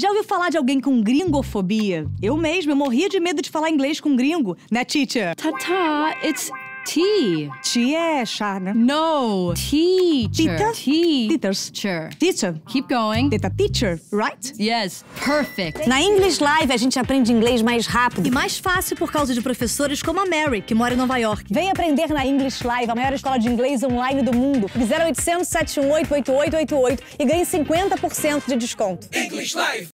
Já ouviu falar de alguém com gringofobia? Eu mesma, eu morria de medo de falar inglês com gringo, né, teacher? Tata, it's tea. Tea é chá, né? No. Teacher. Peter? Tea. Teachers. Teacher. Teacher. Keep going. Tita teacher, right? Yes. Perfect. Na English Live, a gente aprende inglês mais rápido. E mais fácil por causa de professores como a Mary, que mora em Nova York. Vem aprender na English Live, a maior escola de inglês online do mundo. 0800 718 8888 e ganhe 50% de desconto. English Live.